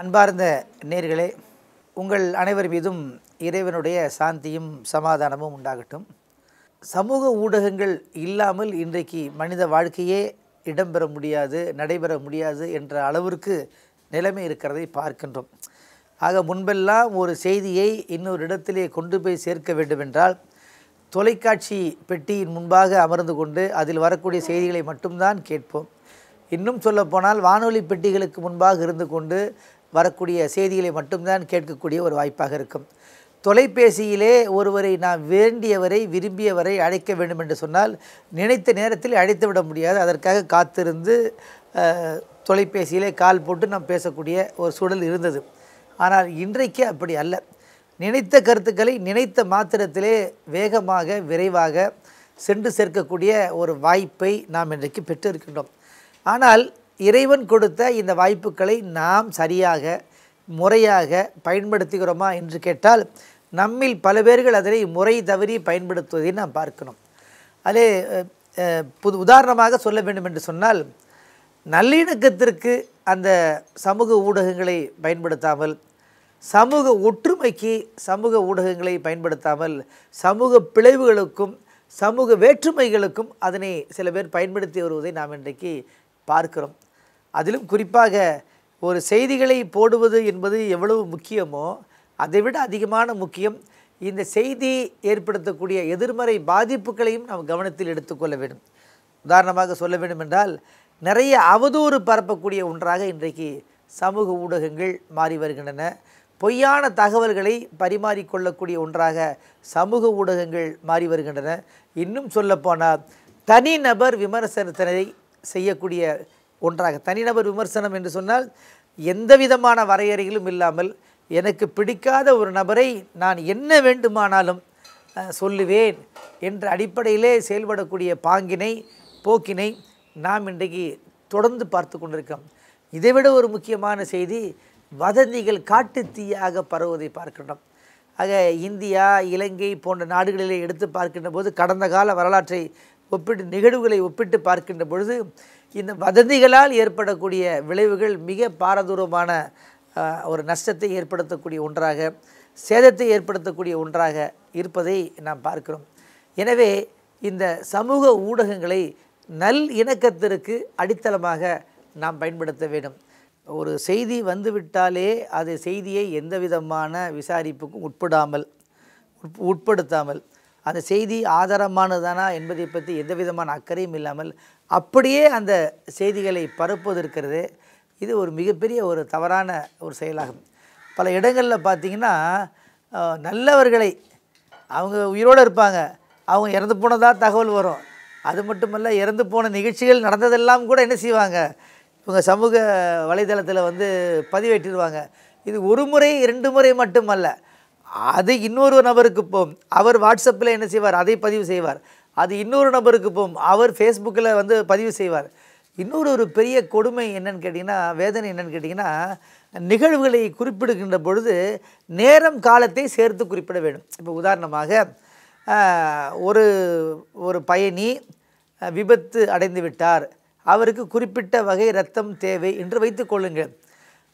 அன்பார்ந்த நேர்களே உங்கள் அனைவர் மீதும் இறைவனுடைய சாந்தியும் சமாதானமும் உண்டாகட்டும் சமூக ஊடகங்கள் இல்லாமல் இன்றைக்கு மனித வாழ்க்கையே இடம்பெற முடியாது நடைபெற முடியாது என்ற அளவிற்கு நிலைமை இருக்கிறதை பார்க்கின்றோம் ஆக முன்பெல்லாம் ஒரு செய்தியை இன்னொரு இடத்திலே கொண்டு போய் சேர்க்க வேண்டுமென்றால் தொலைக்காட்சி பெட்டியின் முன்பாக அமர்ந்து கொண்டு அதில் வரக்கூடிய செய்திகளை மட்டும்தான் கேட்போம் இன்னும் சொல்லப்போனால் வானொலி பெட்டிகளுக்கு முன்பாக இருந்து கொண்டு வரக்கூடிய செய்திகளை மட்டும்தான் கேட்கக்கூடிய ஒரு வாய்ப்பாக இருக்கும் தொலைபேசியிலே ஒருவரை நாம் வேண்டியவரை விரும்பியவரை அழைக்க வேண்டும் என்று சொன்னால் நினைத்த நேரத்தில் அழைத்து விட முடியாது அதற்காக காத்திருந்து தொலைபேசியிலே கால் போட்டு நாம் பேசக்கூடிய ஒரு சூழல் இருந்தது ஆனால் இன்றைக்கு அப்படி அல்ல நினைத்த கருத்துக்களை நினைத்த மாத்திரத்திலே வேகமாக விரைவாக சென்று சேர்க்கக்கூடிய ஒரு வாய்ப்பை நாம் இன்றைக்கு பெற்றிருக்கின்றோம் ஆனால் இறைவன் கொடுத்த இந்த வாய்ப்புகளை நாம் சரியாக முறையாக பயன்படுத்துகிறோமா என்று கேட்டால் நம்மில் பல பேர்கள் அதனை முறை தவறி பயன்படுத்துவதை நாம் பார்க்கணும் அதே புது உதாரணமாக சொல்ல வேண்டும் என்று சொன்னால் நல்லிணக்கத்திற்கு அந்த சமூக ஊடகங்களை பயன்படுத்தாமல் சமூக ஒற்றுமைக்கு சமூக ஊடகங்களை பயன்படுத்தாமல் சமூக பிளவுகளுக்கும் சமூக வேற்றுமைகளுக்கும் அதனை சில பேர் பயன்படுத்தி வருவதை நாம் இன்றைக்கு பார்க்கிறோம் அதிலும் குறிப்பாக ஒரு செய்திகளை போடுவது என்பது எவ்வளவு முக்கியமோ அதைவிட அதிகமான முக்கியம் இந்த செய்தி ஏற்படுத்தக்கூடிய எதிர்மறை பாதிப்புகளையும் நாம் கவனத்தில் எடுத்துக்கொள்ள வேண்டும் உதாரணமாக சொல்ல வேண்டும் என்றால் நிறைய அவதூறு பரப்பக்கூடிய ஒன்றாக இன்றைக்கு சமூக ஊடகங்கள் மாறி வருகின்றன பொய்யான தகவல்களை பரிமாறிக்கொள்ளக்கூடிய ஒன்றாக சமூக ஊடகங்கள் மாறி வருகின்றன இன்னும் சொல்லப்போனால் தனிநபர் விமர்சனத்தினை செய்யக்கூடிய ஒன்றாக தனிநபர் விமர்சனம் என்று சொன்னால் எந்த விதமான வரையறைகளும் இல்லாமல் எனக்கு பிடிக்காத ஒரு நபரை நான் என்ன வேண்டுமானாலும் சொல்லுவேன் என்ற அடிப்படையிலே செயல்படக்கூடிய பாங்கினை போக்கினை நாம் இன்றைக்கு தொடர்ந்து பார்த்து கொண்டிருக்கோம் இதைவிட ஒரு முக்கியமான செய்தி வதந்திகள் காட்டுத்தீயாக பரவுவதை பார்க்கின்றோம் ஆக இந்தியா இலங்கை போன்ற நாடுகளிலே எடுத்து பார்க்கின்ற போது கடந்த கால வரலாற்றை ஒப்பிட்டு நிகழ்வுகளை ஒப்பிட்டு பார்க்கின்ற பொழுது இந்த வதந்திகளால் ஏற்படக்கூடிய விளைவுகள் மிக பாரதூரமான ஒரு நஷ்டத்தை ஏற்படுத்தக்கூடிய ஒன்றாக சேதத்தை ஏற்படுத்தக்கூடிய ஒன்றாக இருப்பதை நாம் பார்க்கிறோம் எனவே இந்த சமூக ஊடகங்களை நல் இணக்கத்திற்கு அடித்தளமாக நாம் பயன்படுத்த வேண்டும் ஒரு செய்தி வந்துவிட்டாலே அது செய்தியை எந்த விதமான விசாரிப்புக்கும் உட்படாமல் உட்படுத்தாமல் அந்த செய்தி ஆதாரமானதானா என்பதை பற்றி எந்த விதமான அக்கறையும் இல்லாமல் அப்படியே அந்த செய்திகளை பரப்புவது இருக்கிறது இது ஒரு மிகப்பெரிய ஒரு தவறான ஒரு செயலாகும் பல இடங்களில் பார்த்திங்கன்னா நல்லவர்களை அவங்க உயிரோடு இருப்பாங்க அவங்க இறந்து போனதாக தகவல் வரும் அது மட்டுமல்ல இறந்து போன நிகழ்ச்சிகள் நடந்ததெல்லாம் கூட என்ன செய்வாங்க இவங்க சமூக வலைதளத்தில் வந்து பதிவேற்றிடுவாங்க இது ஒரு முறை இரண்டு முறை மட்டுமல்ல அது இன்னொரு நபருக்கு போகும் அவர் வாட்ஸ்அப்பில் என்ன செய்வார் அதை பதிவு செய்வார் அது இன்னொரு நபருக்கு போகும் அவர் ஃபேஸ்புக்கில் வந்து பதிவு செய்வார் இன்னொரு ஒரு பெரிய கொடுமை என்னன்னு கேட்டிங்கன்னா வேதனை என்னன்னு கேட்டிங்கன்னா நிகழ்வுகளை குறிப்பிடுகின்ற பொழுது நேரம் காலத்தை சேர்த்து குறிப்பிட வேண்டும் இப்போ உதாரணமாக ஒரு ஒரு பயணி விபத்து அடைந்து விட்டார் அவருக்கு குறிப்பிட்ட வகை ரத்தம் தேவை என்று வைத்துக் கொள்ளுங்கள்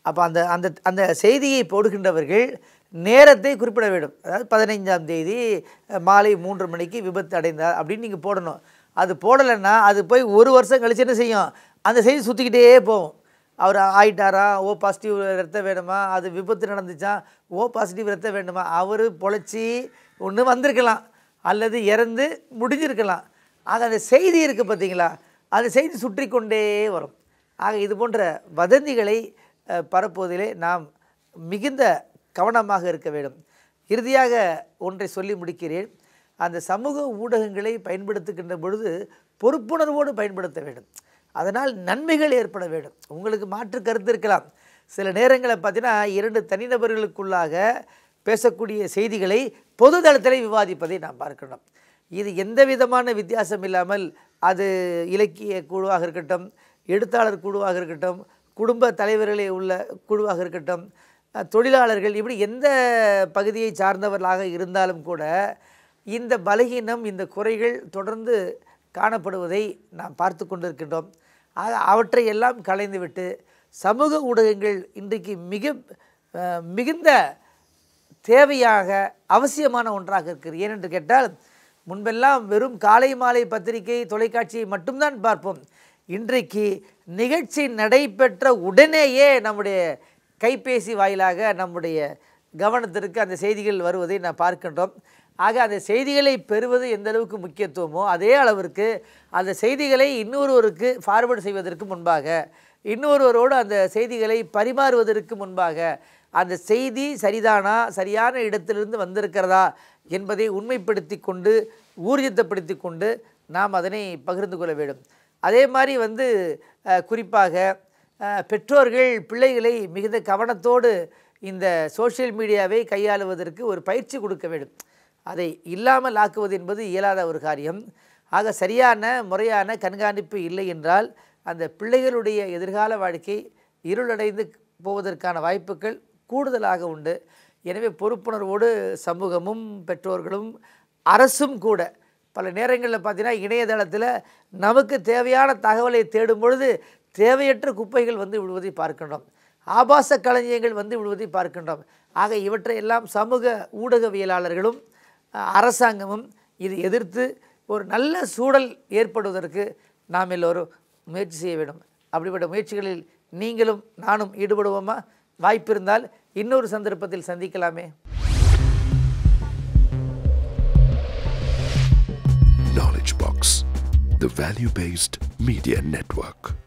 அப்போ அந்த அந்த அந்த செய்தியை போடுகின்றவர்கள் நேரத்தை குறிப்பிட வேண்டும் அதாவது பதினைஞ்சாம் தேதி மாலை மூன்று மணிக்கு விபத்து அடைந்தார் அப்படின்னு நீங்கள் போடணும் அது போடலைன்னா அது போய் ஒரு வருஷம் கழிச்சு என்ன செய்யும் அந்த செய்தி சுற்றிக்கிட்டே போகும் அவர் ஆயிட்டாரா ஓ பாசிட்டிவ் ரத்தம் வேணுமா அது விபத்து நடந்துச்சா ஓ பாசிட்டிவ் ரத்தம் வேணுமா அவர் பொழைச்சி ஒன்று வந்திருக்கலாம் அல்லது இறந்து முடிஞ்சிருக்கலாம் ஆக அந்த செய்தி இருக்குது பார்த்தீங்களா அந்த செய்தி சுற்றி கொண்டே வரும் ஆக இது போன்ற வதந்திகளை பரப்புவதிலே நாம் மிகுந்த கவனமாக இருக்க வேண்டும் இறுதியாக ஒன்றை சொல்லி முடிக்கிறேன் அந்த சமூக ஊடகங்களை பயன்படுத்துகின்ற பொழுது பொறுப்புணர்வோடு பயன்படுத்த வேண்டும் அதனால் நன்மைகள் ஏற்பட வேண்டும் உங்களுக்கு மாற்று கருத்து இருக்கலாம் சில நேரங்களை பார்த்தீங்கன்னா இரண்டு தனிநபர்களுக்குள்ளாக பேசக்கூடிய செய்திகளை பொது தளத்தில் விவாதிப்பதை நாம் பார்க்கணும் இது எந்த விதமான வித்தியாசம் இல்லாமல் அது இலக்கிய குழுவாக இருக்கட்டும் எழுத்தாளர் குழுவாக இருக்கட்டும் குடும்ப தலைவர்களே உள்ள குழுவாக இருக்கட்டும் தொழிலாளர்கள் இப்படி எந்த பகுதியை சார்ந்தவர்களாக இருந்தாலும் கூட இந்த பலகீனம் இந்த குறைகள் தொடர்ந்து காணப்படுவதை நாம் பார்த்து கொண்டிருக்கின்றோம் அவற்றை எல்லாம் கலைந்துவிட்டு சமூக ஊடகங்கள் இன்றைக்கு மிக மிகுந்த தேவையாக அவசியமான ஒன்றாக இருக்கிறது ஏனென்று கேட்டால் முன்பெல்லாம் வெறும் காலை மாலை பத்திரிகை தொலைக்காட்சியை மட்டும்தான் பார்ப்போம் இன்றைக்கு நிகழ்ச்சி நடைபெற்ற உடனேயே நம்முடைய கைபேசி வாயிலாக நம்முடைய கவனத்திற்கு அந்த செய்திகள் வருவதை நான் பார்க்கின்றோம் ஆக அந்த செய்திகளை பெறுவது எந்த அளவுக்கு முக்கியத்துவமோ அதே அளவிற்கு அந்த செய்திகளை இன்னொருவருக்கு ஃபார்வேர்டு செய்வதற்கு முன்பாக இன்னொருவரோடு அந்த செய்திகளை பரிமாறுவதற்கு முன்பாக அந்த செய்தி சரிதானா சரியான இடத்திலிருந்து வந்திருக்கிறதா என்பதை உண்மைப்படுத்தி கொண்டு ஊர்ஜித்தப்படுத்தி கொண்டு நாம் அதனை பகிர்ந்து கொள்ள வேண்டும் அதே மாதிரி வந்து குறிப்பாக பெற்றோர்கள் பிள்ளைகளை மிகுந்த கவனத்தோடு இந்த சோஷியல் மீடியாவை கையாளுவதற்கு ஒரு பயிற்சி கொடுக்க வேண்டும் அதை இல்லாமல் ஆக்குவது என்பது இயலாத ஒரு காரியம் ஆக சரியான முறையான கண்காணிப்பு இல்லை என்றால் அந்த பிள்ளைகளுடைய எதிர்கால வாழ்க்கை இருளடைந்து போவதற்கான வாய்ப்புகள் கூடுதலாக உண்டு எனவே பொறுப்புணர்வோடு சமூகமும் பெற்றோர்களும் அரசும் கூட பல நேரங்களில் பார்த்திங்கன்னா இணையதளத்தில் நமக்கு தேவையான தகவலை தேடும் பொழுது தேவையற்ற குப்பைகள் வந்து விழுவதை பார்க்கின்றோம் ஆபாச களஞ்சியங்கள் வந்து விழுவதை பார்க்கின்றோம் ஆக இவற்றையெல்லாம் சமூக ஊடகவியலாளர்களும் அரசாங்கமும் இது எதிர்த்து ஒரு நல்ல சூழல் ஏற்படுவதற்கு நாம் எல்லோரும் முயற்சி செய்ய வேண்டும் அப்படிப்பட்ட முயற்சிகளில் நீங்களும் நானும் ஈடுபடுவோமா வாய்ப்பிருந்தால் இன்னொரு சந்தர்ப்பத்தில் சந்திக்கலாமே Knowledge Box, the value based media network.